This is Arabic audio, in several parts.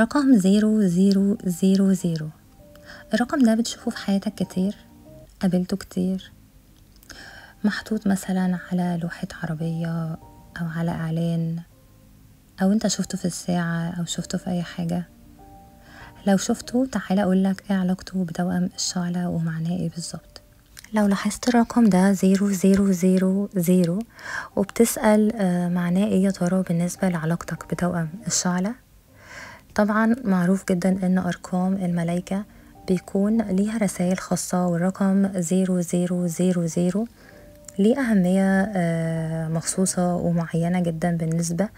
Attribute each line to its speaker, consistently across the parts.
Speaker 1: رقم زيرو زيرو زيرو زيرو الرقم ده بتشوفه في حياتك كتير قابلته كتير محطوط مثلا على لوحة عربية أو على إعلان أو أنت شفته في الساعة أو شفته في أي حاجة لو شفته تعالى أقولك إيه علاقته بتوأم الشعلة ومعناه إيه بالظبط لو لاحظت الرقم ده زيرو زيرو زيرو زيرو وبتسأل آه، معناه إيه يا ترى بالنسبة لعلاقتك بتوأم الشعلة طبعا معروف جدا ان ارقام الملايكة بيكون ليها رسائل خاصة والرقم زيرو زيرو زيرو زيرو ليه أهمية آه، مخصوصة ومعينة جدا بالنسبة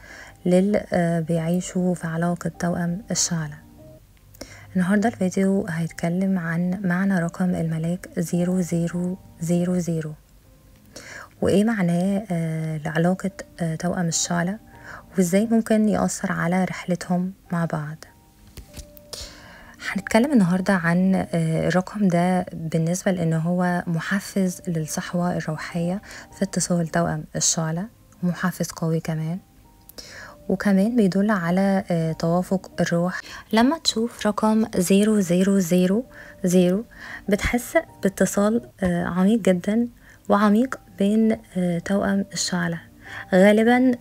Speaker 1: لل آه، بيعيشوا في علاقة توأم الشعلة النهاردة الفيديو هيتكلم عن معنى رقم الملاك زيرو زيرو زيرو زيرو وإيه معناه آه، لعلاقة توأم الشعلة وازاي ممكن يأثر على رحلتهم مع بعض هنتكلم النهاردة عن آه، الرقم ده بالنسبة لأنه هو محفز للصحوة الروحية في اتصال توأم الشعلة ومحفز قوي كمان وكمان بيدل على آه، توافق الروح لما تشوف رقم 0000 بتحس باتصال آه، عميق جدا وعميق بين توأم الشعلة غالبا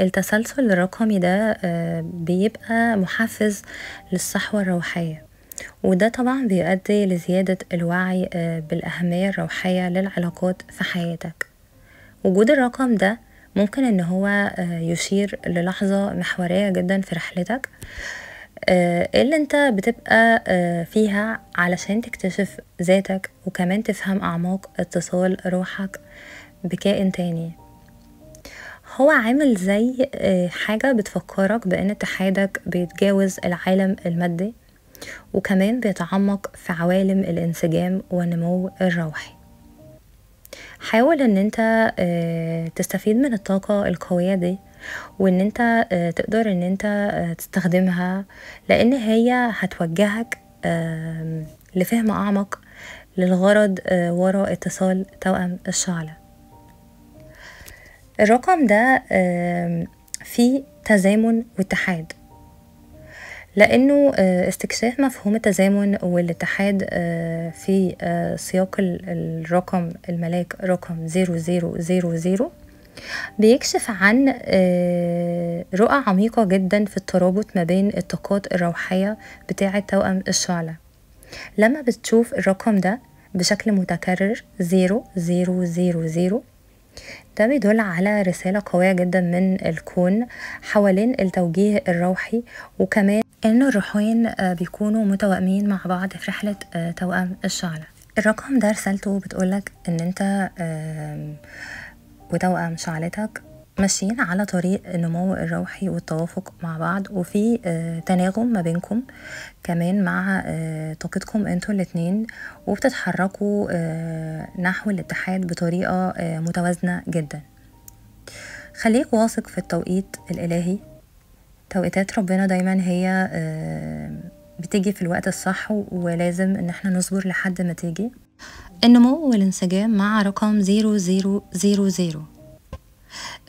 Speaker 1: التسلسل الرقمي ده بيبقى محفز للصحوة الروحية وده طبعا بيؤدي لزيادة الوعي بالأهمية الروحية للعلاقات في حياتك وجود الرقم ده ممكن ان هو يشير للحظة محورية جدا في رحلتك اللي انت بتبقى فيها علشان تكتشف ذاتك وكمان تفهم أعماق اتصال روحك بكائن تاني هو عامل زي آه، حاجة بتفكرك بأن اتحادك بيتجاوز العالم المادي وكمان بيتعمق في عوالم الانسجام والنمو الروحي حاول ان انت آه، تستفيد من الطاقة القوية دي وان انت آه، تقدر ان انت تستخدمها لان هي هتوجهك لفهم اعمق للغرض وراء اتصال توأم الشعلة الرقم ده فيه تزامن واتحاد لأنه آه، استكشاف مفهوم التزامن والاتحاد آه، في آه، سياق الرقم الملاك رقم 0000 بيكشف عن رؤى عميقة جدا في الترابط ما بين الطاقات الروحية بتاعة توأم الشعلة لما بتشوف الرقم ده بشكل متكرر 0000 ده بيدل على رسالة قوية جدا من الكون حوالين التوجيه الروحي وكمان ان الروحين آه، بيكونوا متوائمين مع بعض في رحلة آه، توأم الشعلة الرقم ده رسالته بتقولك ان انت وتوأم شعلتك ماشيين على طريق النمو الروحي والتوافق مع بعض وفي آه، تناغم ما بينكم كمان مع آه، طاقتكم انتوا الاتنين وبتتحركوا آه، نحو الاتحاد بطريقة متوازنة جدا خليك واثق في التوقيت الإلهي توقيتات ربنا دايما هي بتيجي في الوقت الصح ولازم ان احنا نصبر لحد ما تيجي النمو والانسجام مع رقم 0000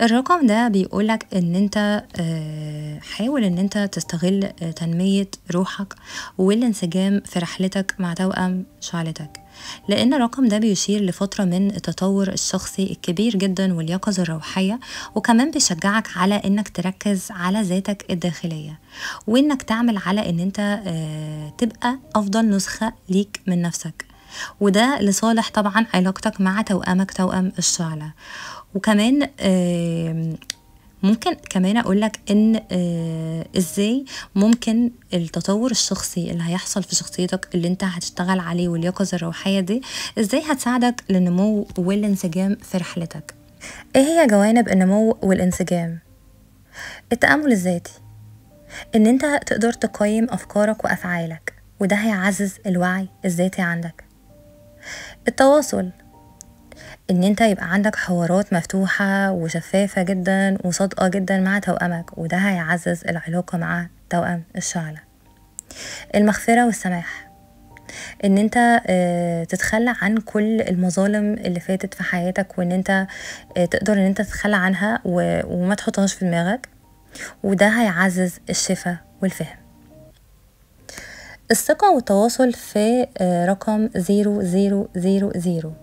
Speaker 1: الرقم ده بيقولك ان انت آه، حاول ان انت تستغل آه، تنمية روحك والانسجام في رحلتك مع توأم شعلتك لأن الرقم ده بيشير لفترة من التطور الشخصي الكبير جدا واليقظة الروحية وكمان بيشجعك على إنك تركز على ذاتك الداخلية وإنك تعمل على إن أنت آه، تبقى أفضل نسخة ليك من نفسك وده لصالح طبعا علاقتك مع توأمك توأم الشعلة وكمان ممكن كمان اقولك ان آه، ازاي ممكن التطور الشخصي اللي هيحصل في شخصيتك اللي انت هتشتغل عليه واليقظه الروحيه دي ازاي هتساعدك للنمو والانسجام في رحلتك ايه هي جوانب النمو والانسجام التامل الذاتي ان انت تقدر تقيم افكارك وافعالك وده هيعزز الوعي الذاتي عندك التواصل ان انت يبقى عندك حوارات مفتوحة وشفافة جدا وصادقة جدا مع توأمك وده هيعزز العلاقة مع توأم الشعلة المغفرة والسماح ان انت آه، تتخلى عن كل المظالم اللي فاتت في حياتك وان انت آه، تقدر ان انت تتخلى عنها وما تحطهاش في دماغك وده هيعزز الشفاء والفهم الثقة والتواصل في آه، رقم 0000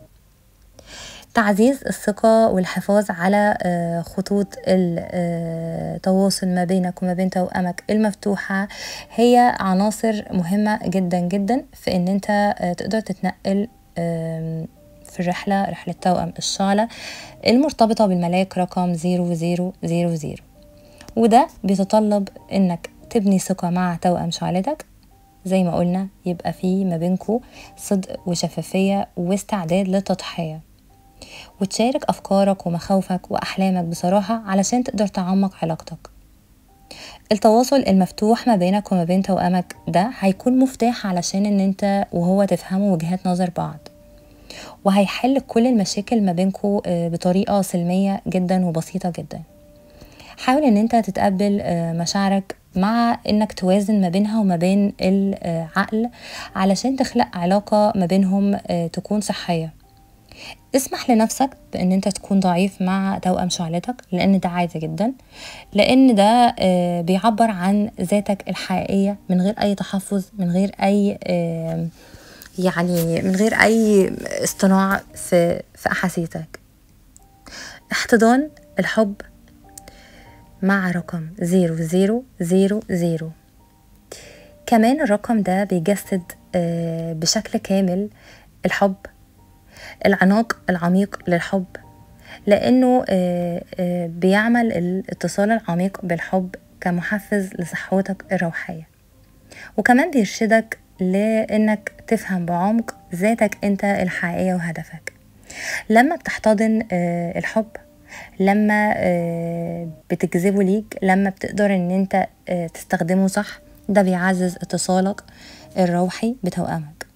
Speaker 1: تعزيز الثقة والحفاظ على آه، خطوط التواصل آه، ما بينك وما بين توأمك المفتوحة هي عناصر مهمة جدا جدا في ان انت آه، تقدر تتنقل في الرحلة رحلة توأم الشعلة المرتبطة بالملاك رقم 0000 وده بيتطلب انك تبني ثقة مع توأم شعلتك زي ما قلنا يبقى في ما بينكو صدق وشفافية واستعداد للتضحية وتشارك أفكارك ومخاوفك وأحلامك بصراحة علشان تقدر تعمق علاقتك التواصل المفتوح ما بينك وما بين توأمك ده هيكون مفتاح علشان ان انت وهو تفهموا وجهات نظر بعض وهيحل كل المشاكل ما بينكو آه، بطريقة سلمية جدا وبسيطة جدا حاول ان انت تتقبل آه، مشاعرك مع انك توازن ما بينها وما بين العقل علشان تخلق علاقة ما بينهم آه، تكون صحية اسمح لنفسك بان انت تكون ضعيف مع توأم شعلتك لان ده عادي جدا لان ده آه، بيعبر عن ذاتك الحقيقيه من غير اي تحفظ من غير اي آه، يعني من غير اي اصطناع في في احاسيسك احتضان الحب مع رقم زيرو زيرو زيرو زيرو كمان الرقم ده بيجسد آه، بشكل كامل الحب العناق العميق للحب لأنه آه، آه، بيعمل الاتصال العميق بالحب كمحفز لصحوتك الروحية وكمان بيرشدك لأنك تفهم بعمق ذاتك أنت الحقيقية وهدفك لما بتحتضن آه، الحب لما بتجذبه ليك لما بتقدر ان انت تستخدمه صح ده بيعزز اتصالك الروحي بتوأمك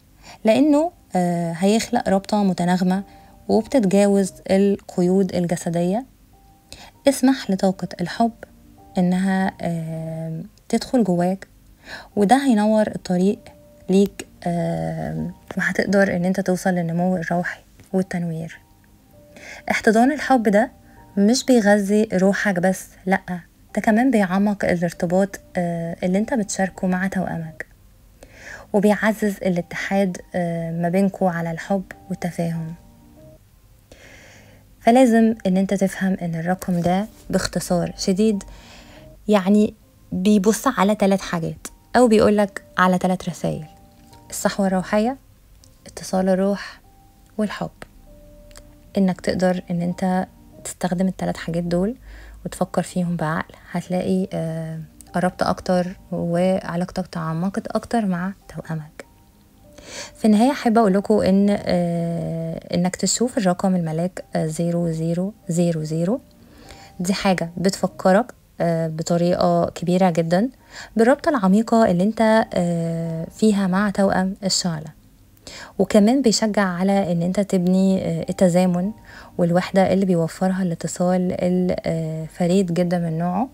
Speaker 1: لانه آه، هيخلق رابطة متناغمة وبتتجاوز القيود الجسدية اسمح لطاقة الحب إنها آه، تدخل جواك وده هينور الطريق ليك آه، وهتقدر إن أنت توصل للنمو الروحي والتنوير احتضان الحب ده مش بيغذي روحك بس لأ ده كمان بيعمق الارتباط اللي انت بتشاركه مع توأمك وبيعزز الاتحاد آه، ما بينكو على الحب والتفاهم فلازم ان انت تفهم ان الرقم ده باختصار شديد يعني بيبص على ثلاث حاجات او بيقولك على ثلاث رسائل الصحوة الروحية اتصال الروح والحب انك تقدر ان انت تستخدم الثلاث حاجات دول وتفكر فيهم بعقل هتلاقي آه قربت أكتر وعلاقتك تعمقت أكتر مع توأمك في النهاية أحب أقول لكم إن آه، إنك تشوف الرقم الملاك آه، زيرو زيرو زيرو زيرو دي حاجة بتفكرك آه، بطريقة كبيرة جدا بالرابطة العميقة اللي انت فيها مع توأم الشعلة وكمان بيشجع على ان انت تبني التزامن والوحدة اللي بيوفرها الاتصال الفريد جدا من نوعه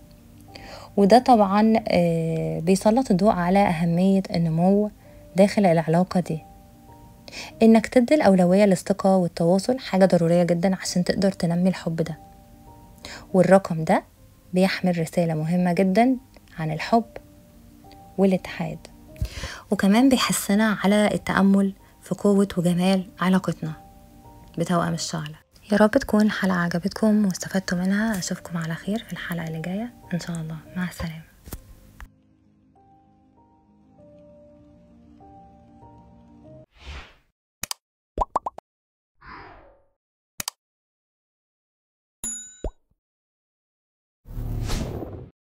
Speaker 1: وده طبعا آه، بيسلط الضوء على أهمية النمو داخل العلاقة دي إنك تدي الأولوية للثقة والتواصل حاجة ضرورية جدا عشان تقدر تنمي الحب ده والرقم ده بيحمل رسالة مهمة جدا عن الحب والاتحاد وكمان بيحسنا على التأمل في قوة وجمال علاقتنا بتوأم الشعلة يا رب تكون الحلقة عجبتكم واستفدتوا منها أشوفكم على خير في الحلقة اللي جاية إن شاء الله مع السلامة